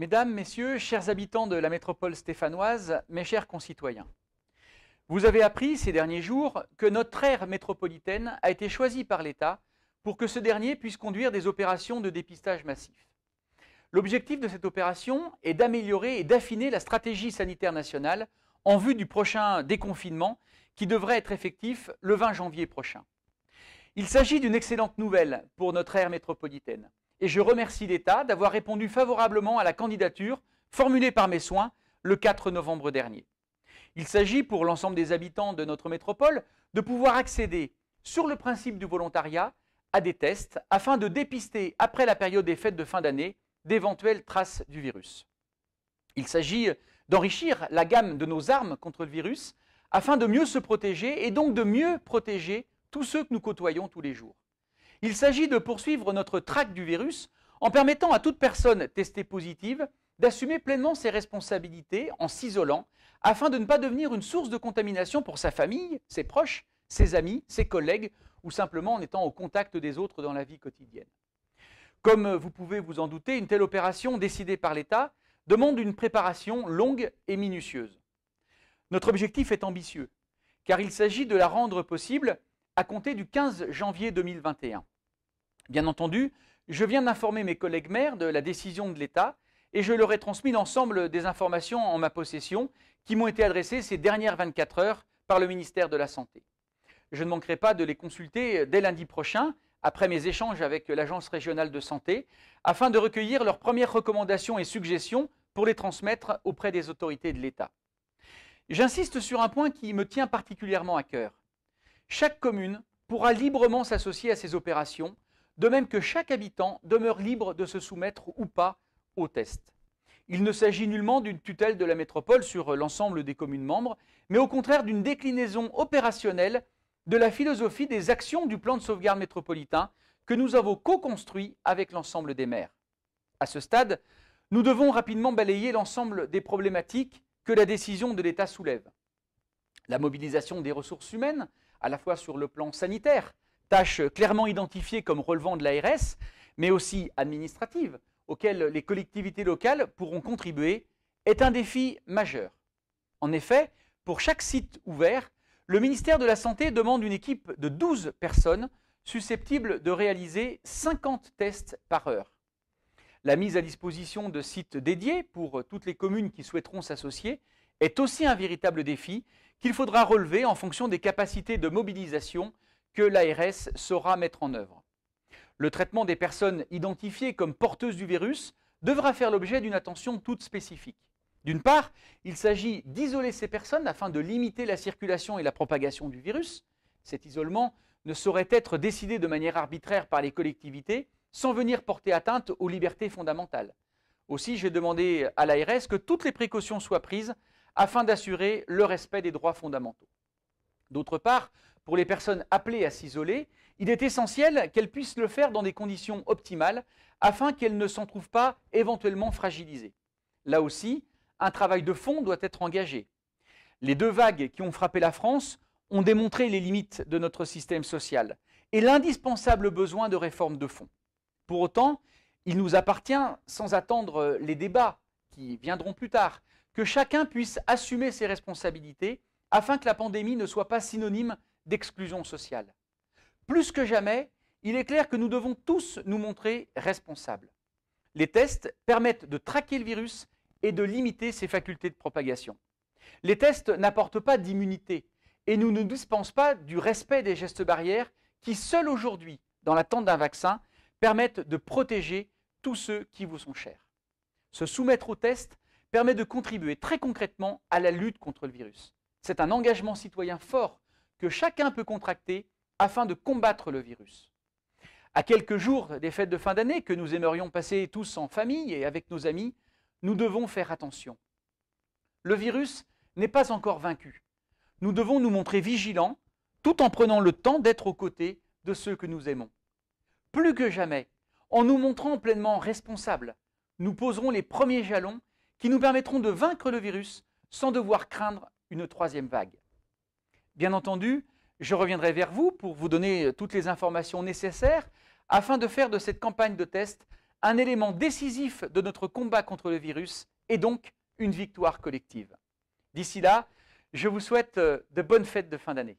Mesdames, Messieurs, chers habitants de la métropole stéphanoise, mes chers concitoyens, vous avez appris ces derniers jours que notre aire métropolitaine a été choisie par l'État pour que ce dernier puisse conduire des opérations de dépistage massif. L'objectif de cette opération est d'améliorer et d'affiner la stratégie sanitaire nationale en vue du prochain déconfinement qui devrait être effectif le 20 janvier prochain. Il s'agit d'une excellente nouvelle pour notre aire métropolitaine et je remercie l'État d'avoir répondu favorablement à la candidature formulée par mes soins le 4 novembre dernier. Il s'agit pour l'ensemble des habitants de notre métropole de pouvoir accéder, sur le principe du volontariat, à des tests afin de dépister, après la période des fêtes de fin d'année, d'éventuelles traces du virus. Il s'agit d'enrichir la gamme de nos armes contre le virus afin de mieux se protéger et donc de mieux protéger tous ceux que nous côtoyons tous les jours. Il s'agit de poursuivre notre traque du virus en permettant à toute personne testée positive d'assumer pleinement ses responsabilités en s'isolant afin de ne pas devenir une source de contamination pour sa famille, ses proches, ses amis, ses collègues ou simplement en étant au contact des autres dans la vie quotidienne. Comme vous pouvez vous en douter, une telle opération décidée par l'État demande une préparation longue et minutieuse. Notre objectif est ambitieux, car il s'agit de la rendre possible à compter du 15 janvier 2021. Bien entendu, je viens d'informer mes collègues maires de la décision de l'État et je leur ai transmis l'ensemble des informations en ma possession qui m'ont été adressées ces dernières 24 heures par le ministère de la Santé. Je ne manquerai pas de les consulter dès lundi prochain, après mes échanges avec l'Agence régionale de santé, afin de recueillir leurs premières recommandations et suggestions pour les transmettre auprès des autorités de l'État. J'insiste sur un point qui me tient particulièrement à cœur. Chaque commune pourra librement s'associer à ces opérations, de même que chaque habitant demeure libre de se soumettre ou pas au test. Il ne s'agit nullement d'une tutelle de la métropole sur l'ensemble des communes membres, mais au contraire d'une déclinaison opérationnelle de la philosophie des actions du plan de sauvegarde métropolitain que nous avons co-construit avec l'ensemble des maires. À ce stade, nous devons rapidement balayer l'ensemble des problématiques que la décision de l'État soulève. La mobilisation des ressources humaines, à la fois sur le plan sanitaire, tâche clairement identifiée comme relevant de l'ARS, mais aussi administrative, auxquelles les collectivités locales pourront contribuer, est un défi majeur. En effet, pour chaque site ouvert, le ministère de la Santé demande une équipe de 12 personnes susceptibles de réaliser 50 tests par heure. La mise à disposition de sites dédiés pour toutes les communes qui souhaiteront s'associer est aussi un véritable défi qu'il faudra relever en fonction des capacités de mobilisation que l'ARS saura mettre en œuvre. Le traitement des personnes identifiées comme porteuses du virus devra faire l'objet d'une attention toute spécifique. D'une part, il s'agit d'isoler ces personnes afin de limiter la circulation et la propagation du virus. Cet isolement ne saurait être décidé de manière arbitraire par les collectivités sans venir porter atteinte aux libertés fondamentales. Aussi, j'ai demandé à l'ARS que toutes les précautions soient prises afin d'assurer le respect des droits fondamentaux. D'autre part, pour les personnes appelées à s'isoler, il est essentiel qu'elles puissent le faire dans des conditions optimales afin qu'elles ne s'en trouvent pas éventuellement fragilisées. Là aussi, un travail de fond doit être engagé. Les deux vagues qui ont frappé la France ont démontré les limites de notre système social et l'indispensable besoin de réformes de fond. Pour autant, il nous appartient, sans attendre les débats qui viendront plus tard, que chacun puisse assumer ses responsabilités afin que la pandémie ne soit pas synonyme d'exclusion sociale. Plus que jamais, il est clair que nous devons tous nous montrer responsables. Les tests permettent de traquer le virus et de limiter ses facultés de propagation. Les tests n'apportent pas d'immunité et nous ne dispensent pas du respect des gestes barrières qui, seuls aujourd'hui, dans l'attente d'un vaccin, permettent de protéger tous ceux qui vous sont chers. Se soumettre aux tests permet de contribuer très concrètement à la lutte contre le virus. C'est un engagement citoyen fort que chacun peut contracter afin de combattre le virus. À quelques jours des fêtes de fin d'année que nous aimerions passer tous en famille et avec nos amis, nous devons faire attention. Le virus n'est pas encore vaincu. Nous devons nous montrer vigilants tout en prenant le temps d'être aux côtés de ceux que nous aimons. Plus que jamais, en nous montrant pleinement responsables, nous poserons les premiers jalons qui nous permettront de vaincre le virus sans devoir craindre une troisième vague. Bien entendu, je reviendrai vers vous pour vous donner euh, toutes les informations nécessaires afin de faire de cette campagne de test un élément décisif de notre combat contre le virus et donc une victoire collective. D'ici là, je vous souhaite euh, de bonnes fêtes de fin d'année.